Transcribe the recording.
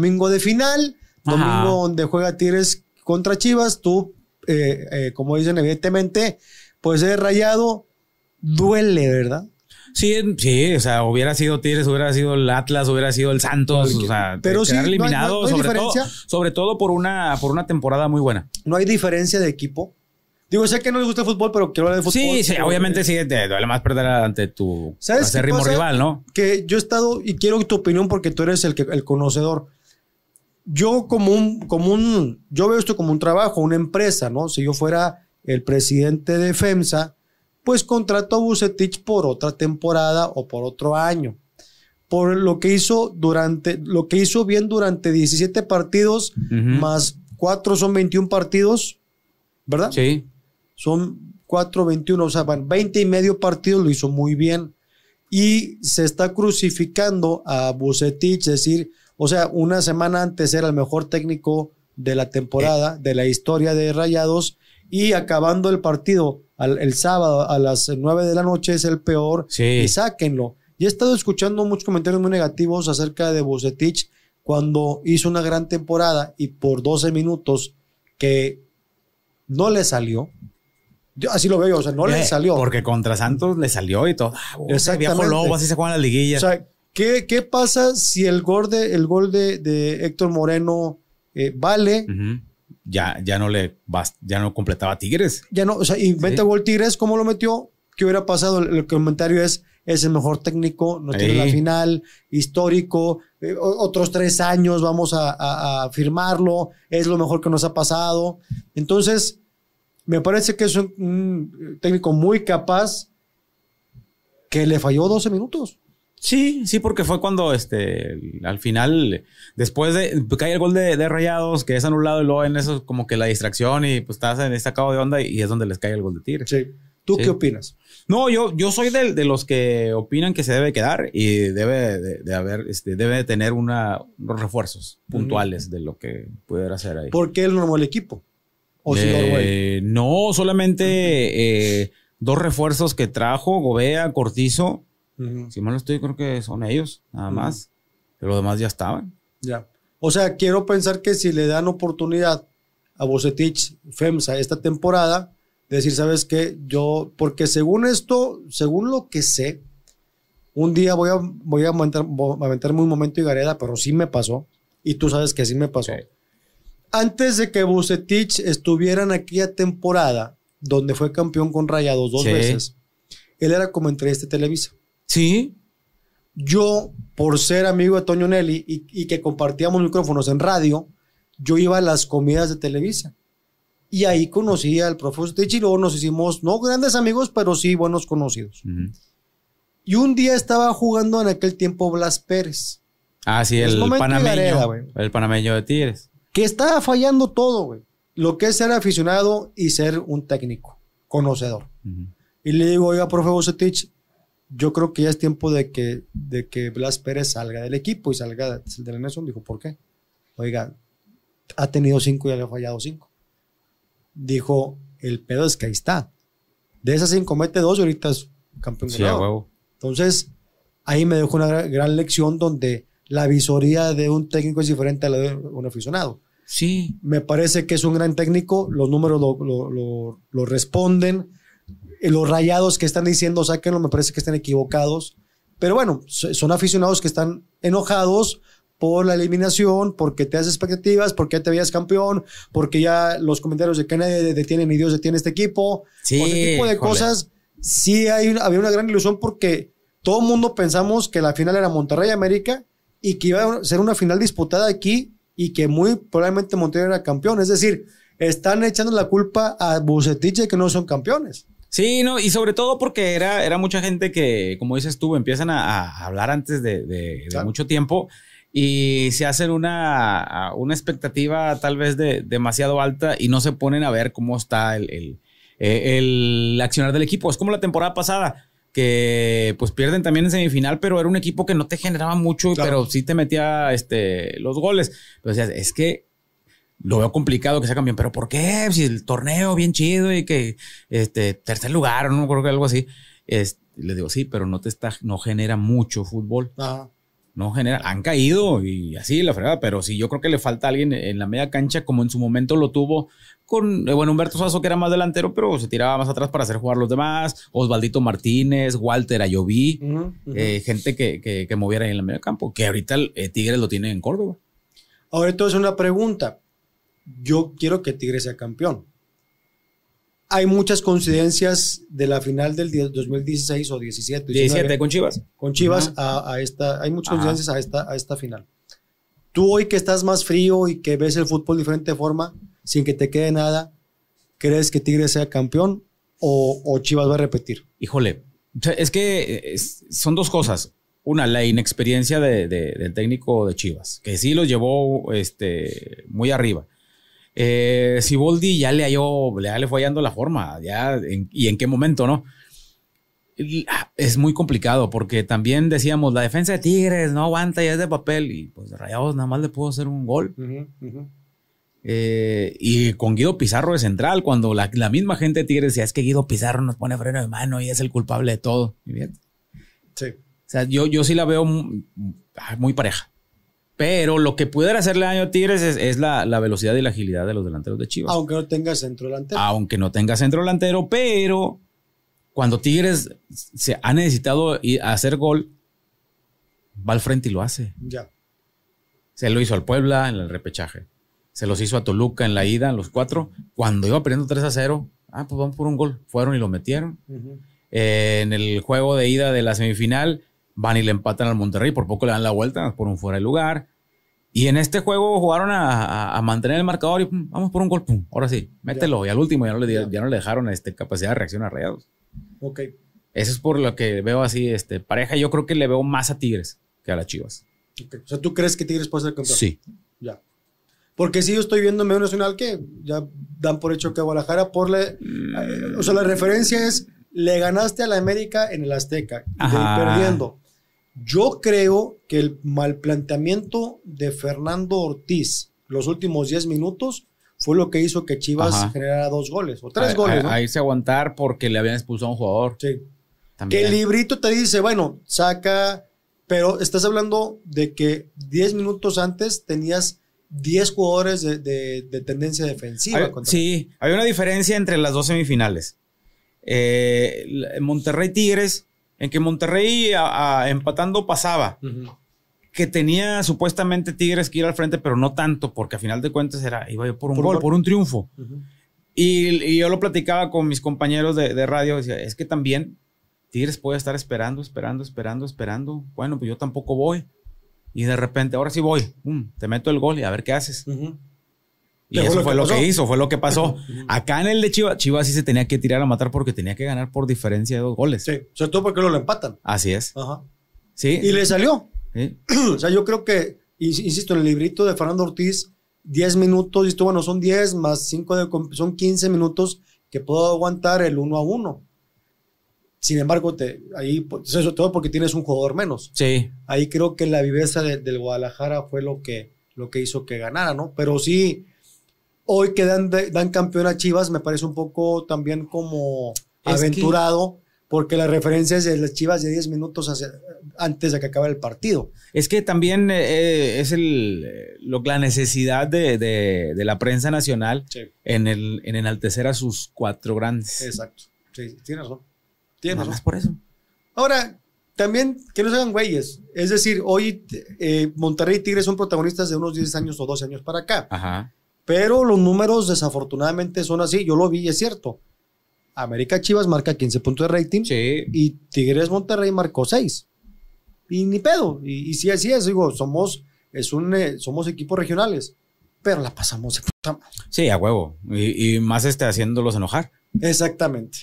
Domingo de final, domingo donde juega Tigres contra Chivas, tú, eh, eh, como dicen, evidentemente, pues es rayado, duele, ¿verdad? Sí, sí, o sea, hubiera sido Tigres, hubiera sido el Atlas, hubiera sido el Santos, o sea, pero sí, eliminado, sobre, todo, sobre, todo, por una, por una temporada muy buena. No hay diferencia de equipo. Digo, sé que no les gusta el fútbol, pero quiero hablar de fútbol. Sí, sí, obviamente sí, te duele más perder ante tu ritmo rival, ¿no? Que yo he estado, y quiero tu opinión porque tú eres el, que, el conocedor yo como un, como un, yo veo esto como un trabajo, una empresa, ¿no? Si yo fuera el presidente de FEMSA, pues contrato a Bucetich por otra temporada o por otro año. Por lo que hizo durante, lo que hizo bien durante 17 partidos, más 4 son 21 partidos, ¿verdad? Sí. Son 4, 21, o sea, van 20 y medio partidos, lo hizo muy bien. Y se está crucificando a Bucetich, es decir, o sea, una semana antes era el mejor técnico de la temporada, de la historia de Rayados, y acabando el partido el sábado a las nueve de la noche es el peor, sí. y sáquenlo. Y he estado escuchando muchos comentarios muy negativos acerca de Busetich cuando hizo una gran temporada y por 12 minutos que no le salió. así lo veo o sea, no le eh, salió. Porque contra Santos le salió y todo. Ah, lobo, así se ¿Qué, pasa si el gol de, el gol de, de Héctor Moreno eh, vale? Ya, ya no le ya no completaba Tigres. Ya no, o sea, inventa gol Tigres, ¿cómo lo metió? ¿Qué hubiera pasado? El, comentario es: es el mejor técnico, no tiene la final, histórico, eh, otros tres años vamos a, firmarlo, es lo mejor que nos ha pasado. Entonces, me parece que es un, técnico muy capaz que le falló 12 minutos. Sí, sí, porque fue cuando este, al final, después de cae el gol de, Rayados, que es anulado y luego en eso como que la distracción y pues estás en este acabo de onda y, es donde les cae el gol de tiro. Sí. ¿Tú qué opinas? No, yo, yo soy de, los que opinan que se debe quedar y debe de, haber, este, debe de tener una, unos refuerzos puntuales de lo que pudiera hacer ahí. ¿Por qué el normal equipo? Eh, no, solamente eh, dos refuerzos que trajo, Gobea, Cortizo si mal no estoy, creo que son ellos, nada más. Pero los demás ya estaban. Ya. O sea, quiero pensar que si le dan oportunidad a Bucetich FEMSA esta temporada, decir, ¿sabes qué? Yo, porque según esto, según lo que sé, un día voy a, voy a, voy a aventarme un momento y gareda, pero sí me pasó. Y tú sabes que sí me pasó. Antes de que Bucetich estuviera en aquella temporada donde fue campeón con Rayados dos veces, él era como entre este Televisa. Sí. Yo, por ser amigo de Toño Nelly y, que compartíamos micrófonos en radio, yo iba a las comidas de Televisa. Y ahí conocí al profesor Stich y luego nos hicimos, no grandes amigos, pero sí buenos conocidos. Y un día estaba jugando en aquel tiempo Blas Pérez. Ah, sí, el panameño. el panameño de Tigres. Que estaba fallando todo, güey. Lo que es ser aficionado y ser un técnico, conocedor. Y le digo, oiga, profe Bucetich, yo creo que ya es tiempo de que, de que Blas Pérez salga del equipo y salga del Nelson. Dijo, ¿por qué? Oiga, ha tenido cinco y le ha fallado cinco. Dijo, el pedo es que ahí está. De esas cinco, mete dos y ahorita es campeón de la Entonces, ahí me dejó una gran lección donde la visoría de un técnico es diferente a la de un aficionado. Sí. Me parece que es un gran técnico, los números lo, lo responden, eh, los rayados que están diciendo, sáquenlo, me parece que están equivocados. Pero bueno, son aficionados que están enojados por la eliminación, porque te das expectativas, porque ya te veías campeón, porque ya los comentarios de que nadie detiene ni Dios detiene este equipo. Sí, tipo de cosas. Sí hay, había una gran ilusión porque todo el mundo pensamos que la final era Monterrey América y que iba a ser una final disputada aquí y que muy probablemente Monterrey era campeón. Es decir, están echando la culpa a Bucetich que no son campeones. Sí, no, y sobre todo porque era, era mucha gente que, como dices tú, empiezan a, hablar antes de, mucho tiempo y se hacen una, una expectativa tal vez de, demasiado alta y no se ponen a ver cómo está el, eh, el, accionar del equipo. Es como la temporada pasada, que pues pierden también en semifinal, pero era un equipo que no te generaba mucho, pero sí te metía este, los goles. es que lo veo complicado que sea bien, pero ¿por qué? Si el torneo bien chido y que este tercer lugar, no creo que algo así. Le les digo, sí, pero no te está, no genera mucho fútbol. No genera, han caído y así la fregada, pero sí, yo creo que le falta alguien en la media cancha, como en su momento lo tuvo con, eh, bueno, Humberto Sazo, que era más delantero, pero se tiraba más atrás para hacer jugar los demás, Osvaldito Martínez, Walter Ayoví, eh, gente que, que, que moviera en la media campo, que ahorita eh, Tigres lo tiene en Córdoba. Ahora entonces una pregunta, yo quiero que Tigre sea campeón. Hay muchas coincidencias de la final del 2016 o 17. 17 con Chivas. Con Chivas a, esta, hay muchas coincidencias a esta, a esta final. Tú hoy que estás más frío y que ves el fútbol de diferente forma, sin que te quede nada, ¿crees que Tigre sea campeón o, Chivas va a repetir? Híjole, es que eh, son dos cosas. Una, la inexperiencia de, del técnico de Chivas, que sí lo llevó este, muy arriba. Eh, si Boldi ya le halló, le fue hallando la forma, ya y en qué momento, ¿no? Ah, es muy complicado porque también decíamos la defensa de Tigres no aguanta Y es de papel y pues Rayados nada más le pudo hacer un gol. Eh, y con Guido Pizarro de central, cuando la, misma gente de Tigres decía es que Guido Pizarro nos pone freno de mano y es el culpable de todo. bien? Sí. O sea, yo, yo sí la veo ah, muy pareja. Pero lo que pudiera hacerle daño a Tigres es, la, velocidad y la agilidad de los delanteros de Chivas. Aunque no tenga centro delantero. Aunque no tenga centro delantero, pero cuando Tigres se ha necesitado hacer gol, va al frente y lo hace. Ya. Se lo hizo al Puebla en el repechaje. Se los hizo a Toluca en la ida, en los cuatro. Cuando iba perdiendo 3 a 0, ah, pues vamos por un gol. Fueron y lo metieron. Eh, en el juego de ida de la semifinal, van y le empatan al Monterrey, por poco le dan la vuelta por un fuera de lugar. Y en este juego jugaron a, mantener el marcador y mm, vamos por un gol, ahora sí, mételo. Y al último ya no le, dejaron este, capacidad de reacción a Rayados. Eso es por lo que veo así, este, pareja. Yo creo que le veo más a Tigres que a las Chivas. O sea, ¿tú crees que Tigres puede ser campeón? Sí. Ya. Porque si yo estoy viendo medio nacional que ya dan por hecho que Guadalajara por la... Mm. o sea, la referencia es, le ganaste a la América en el Azteca, y perdiendo yo creo que el mal planteamiento de Fernando Ortiz los últimos 10 minutos fue lo que hizo que Chivas generara dos goles o tres goles. A, Ahí se aguantar porque le habían expulsado a un jugador. Sí. Que el librito te dice, bueno, saca, pero estás hablando de que 10 minutos antes tenías 10 jugadores de, tendencia defensiva. Sí, hay una diferencia entre las dos semifinales. Eh, Monterrey Tigres en que Monterrey empatando pasaba. Que tenía supuestamente Tigres que ir al frente, pero no tanto, porque a final de cuentas era, iba yo por un gol, por un triunfo. y, yo lo platicaba con mis compañeros de, radio, decía, es que también Tigres puede estar esperando, esperando, esperando, esperando. Bueno, pues yo tampoco voy. Y de repente, ahora sí voy, te meto el gol y a ver qué haces eso fue lo que hizo, fue lo que pasó. Acá en el de Chivas, Chivas sí se tenía que tirar a matar porque tenía que ganar por diferencia de dos goles. Sí, sobre todo porque lo empatan. Así es. Ajá. Sí. Y le salió. o sea, yo creo que, insisto, en el librito de Fernando Ortiz, 10 minutos, y esto, bueno, son 10 más 5 son 15 minutos que puedo aguantar el uno a uno. Sin embargo, ahí, pues, eso todo porque tienes un jugador menos. Sí. Ahí creo que la viveza del Guadalajara fue lo que, lo que hizo que ganara, ¿no? Pero sí, Hoy que dan, dan campeón a Chivas me parece un poco también como aventurado. Porque la referencia es de las chivas de 10 minutos antes de que acabe el partido. Es que también eh, eh, es el, la necesidad de, la prensa nacional en, el, en enaltecer a sus cuatro grandes. Exacto. Sí, tienes razón. Tienes razón. Más por eso. Ahora, también que no se hagan güeyes. Es decir, hoy eh, Monterrey y Tigres son protagonistas de unos 10 años o 12 años para acá. Ajá. Pero los números desafortunadamente son así. Yo lo vi y es cierto. América Chivas marca 15 puntos de rating y Tigres Monterrey marcó 6. Y ni pedo. Y, si sí, así es. Digo, somos, es un, eh, somos equipos regionales, pero la pasamos de puta Sí, a huevo. Y, más este haciéndolos enojar. Exactamente.